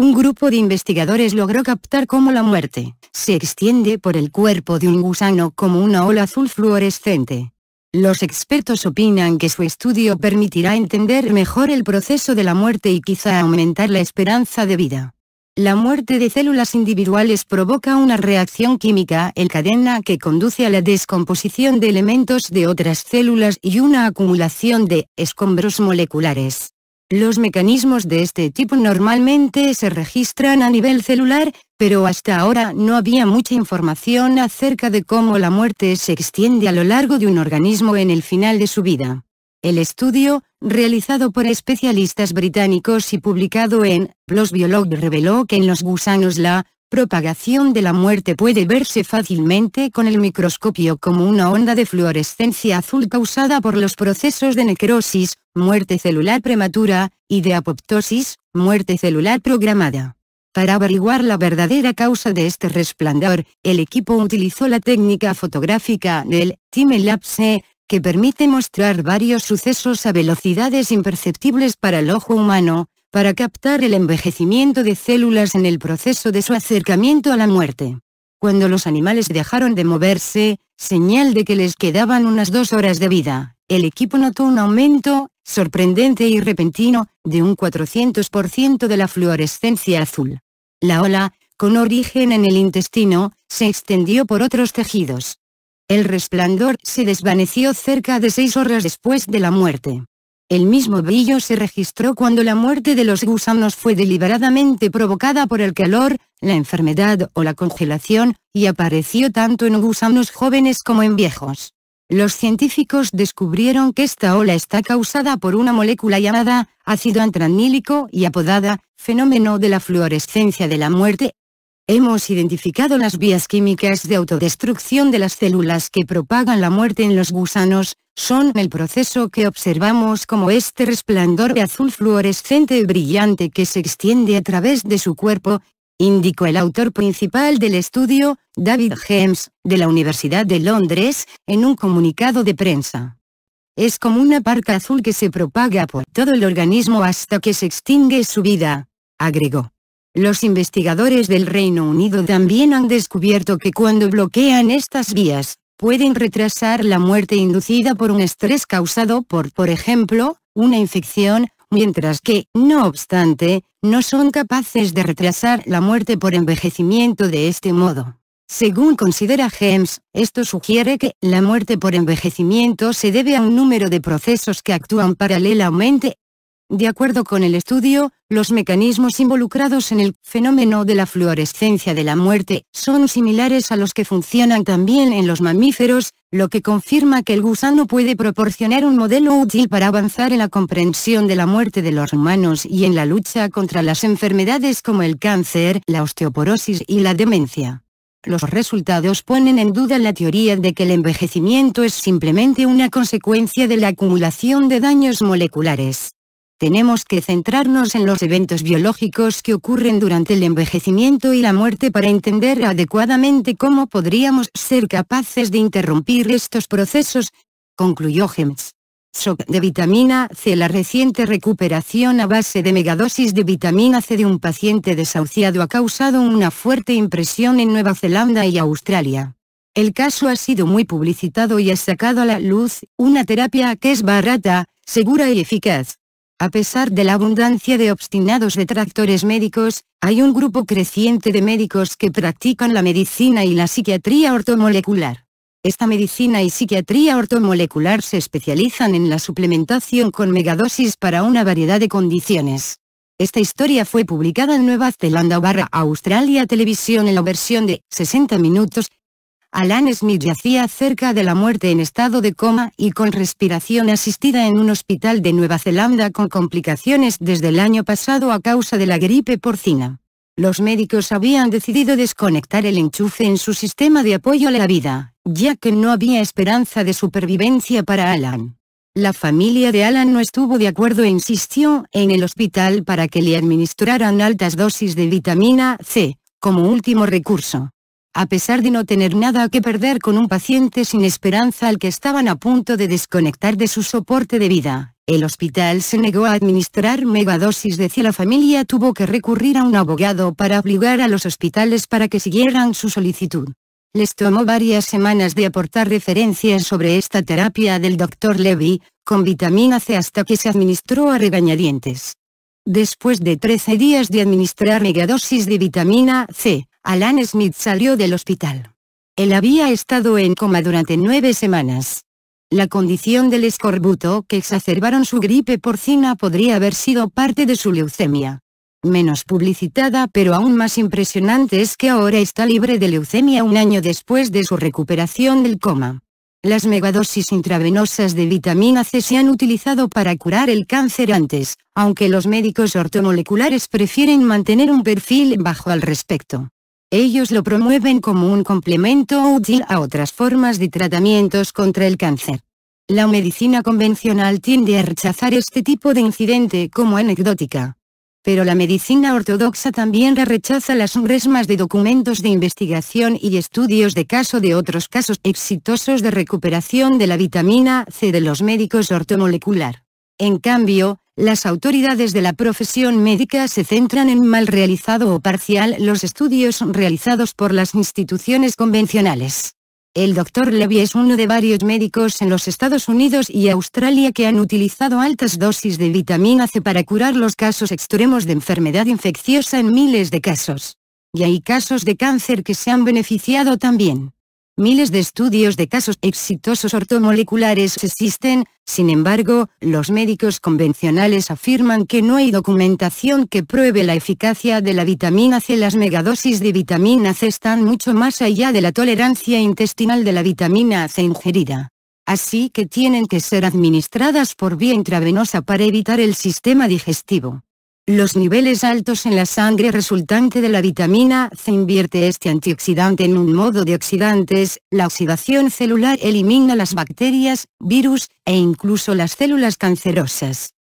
un grupo de investigadores logró captar cómo la muerte se extiende por el cuerpo de un gusano como una ola azul fluorescente. Los expertos opinan que su estudio permitirá entender mejor el proceso de la muerte y quizá aumentar la esperanza de vida. La muerte de células individuales provoca una reacción química en cadena que conduce a la descomposición de elementos de otras células y una acumulación de escombros moleculares. Los mecanismos de este tipo normalmente se registran a nivel celular, pero hasta ahora no había mucha información acerca de cómo la muerte se extiende a lo largo de un organismo en el final de su vida. El estudio, realizado por especialistas británicos y publicado en PLOS Biolog reveló que en los gusanos la propagación de la muerte puede verse fácilmente con el microscopio como una onda de fluorescencia azul causada por los procesos de necrosis, muerte celular prematura, y de apoptosis, muerte celular programada. Para averiguar la verdadera causa de este resplandor, el equipo utilizó la técnica fotográfica del timelapse, que permite mostrar varios sucesos a velocidades imperceptibles para el ojo humano, para captar el envejecimiento de células en el proceso de su acercamiento a la muerte. Cuando los animales dejaron de moverse, señal de que les quedaban unas dos horas de vida, el equipo notó un aumento, sorprendente y repentino, de un 400% de la fluorescencia azul. La ola, con origen en el intestino, se extendió por otros tejidos. El resplandor se desvaneció cerca de seis horas después de la muerte. El mismo brillo se registró cuando la muerte de los gusanos fue deliberadamente provocada por el calor, la enfermedad o la congelación, y apareció tanto en gusanos jóvenes como en viejos. Los científicos descubrieron que esta ola está causada por una molécula llamada ácido antranílico y apodada fenómeno de la fluorescencia de la muerte, Hemos identificado las vías químicas de autodestrucción de las células que propagan la muerte en los gusanos, son el proceso que observamos como este resplandor de azul fluorescente brillante que se extiende a través de su cuerpo, indicó el autor principal del estudio, David James, de la Universidad de Londres, en un comunicado de prensa. Es como una parca azul que se propaga por todo el organismo hasta que se extingue su vida, agregó. Los investigadores del Reino Unido también han descubierto que cuando bloquean estas vías, pueden retrasar la muerte inducida por un estrés causado por, por ejemplo, una infección, mientras que, no obstante, no son capaces de retrasar la muerte por envejecimiento de este modo. Según considera GEMS, esto sugiere que la muerte por envejecimiento se debe a un número de procesos que actúan paralelamente, de acuerdo con el estudio, los mecanismos involucrados en el fenómeno de la fluorescencia de la muerte son similares a los que funcionan también en los mamíferos, lo que confirma que el gusano puede proporcionar un modelo útil para avanzar en la comprensión de la muerte de los humanos y en la lucha contra las enfermedades como el cáncer, la osteoporosis y la demencia. Los resultados ponen en duda la teoría de que el envejecimiento es simplemente una consecuencia de la acumulación de daños moleculares tenemos que centrarnos en los eventos biológicos que ocurren durante el envejecimiento y la muerte para entender adecuadamente cómo podríamos ser capaces de interrumpir estos procesos, concluyó Gems. de vitamina C La reciente recuperación a base de megadosis de vitamina C de un paciente desahuciado ha causado una fuerte impresión en Nueva Zelanda y Australia. El caso ha sido muy publicitado y ha sacado a la luz una terapia que es barata, segura y eficaz a pesar de la abundancia de obstinados detractores médicos, hay un grupo creciente de médicos que practican la medicina y la psiquiatría ortomolecular. Esta medicina y psiquiatría ortomolecular se especializan en la suplementación con megadosis para una variedad de condiciones. Esta historia fue publicada en Nueva Zelanda barra Australia Televisión en la versión de 60 minutos, Alan Smith yacía cerca de la muerte en estado de coma y con respiración asistida en un hospital de Nueva Zelanda con complicaciones desde el año pasado a causa de la gripe porcina. Los médicos habían decidido desconectar el enchufe en su sistema de apoyo a la vida, ya que no había esperanza de supervivencia para Alan. La familia de Alan no estuvo de acuerdo e insistió en el hospital para que le administraran altas dosis de vitamina C, como último recurso a pesar de no tener nada que perder con un paciente sin esperanza al que estaban a punto de desconectar de su soporte de vida. El hospital se negó a administrar megadosis de C. la familia tuvo que recurrir a un abogado para obligar a los hospitales para que siguieran su solicitud. Les tomó varias semanas de aportar referencias sobre esta terapia del Dr. Levy, con vitamina C hasta que se administró a regañadientes. Después de 13 días de administrar megadosis de vitamina C, Alan Smith salió del hospital. Él había estado en coma durante nueve semanas. La condición del escorbuto que exacerbaron su gripe porcina podría haber sido parte de su leucemia. Menos publicitada pero aún más impresionante es que ahora está libre de leucemia un año después de su recuperación del coma. Las megadosis intravenosas de vitamina C se han utilizado para curar el cáncer antes, aunque los médicos ortomoleculares prefieren mantener un perfil bajo al respecto. Ellos lo promueven como un complemento útil a otras formas de tratamientos contra el cáncer. La medicina convencional tiende a rechazar este tipo de incidente como anecdótica. Pero la medicina ortodoxa también rechaza las resmas de documentos de investigación y estudios de caso de otros casos exitosos de recuperación de la vitamina C de los médicos ortomolecular. En cambio, las autoridades de la profesión médica se centran en mal realizado o parcial los estudios realizados por las instituciones convencionales. El Dr. Levy es uno de varios médicos en los Estados Unidos y Australia que han utilizado altas dosis de vitamina C para curar los casos extremos de enfermedad infecciosa en miles de casos. Y hay casos de cáncer que se han beneficiado también. Miles de estudios de casos exitosos ortomoleculares existen, sin embargo, los médicos convencionales afirman que no hay documentación que pruebe la eficacia de la vitamina C. Las megadosis de vitamina C están mucho más allá de la tolerancia intestinal de la vitamina C ingerida. Así que tienen que ser administradas por vía intravenosa para evitar el sistema digestivo. Los niveles altos en la sangre resultante de la vitamina C invierte este antioxidante en un modo de oxidantes, la oxidación celular elimina las bacterias, virus, e incluso las células cancerosas.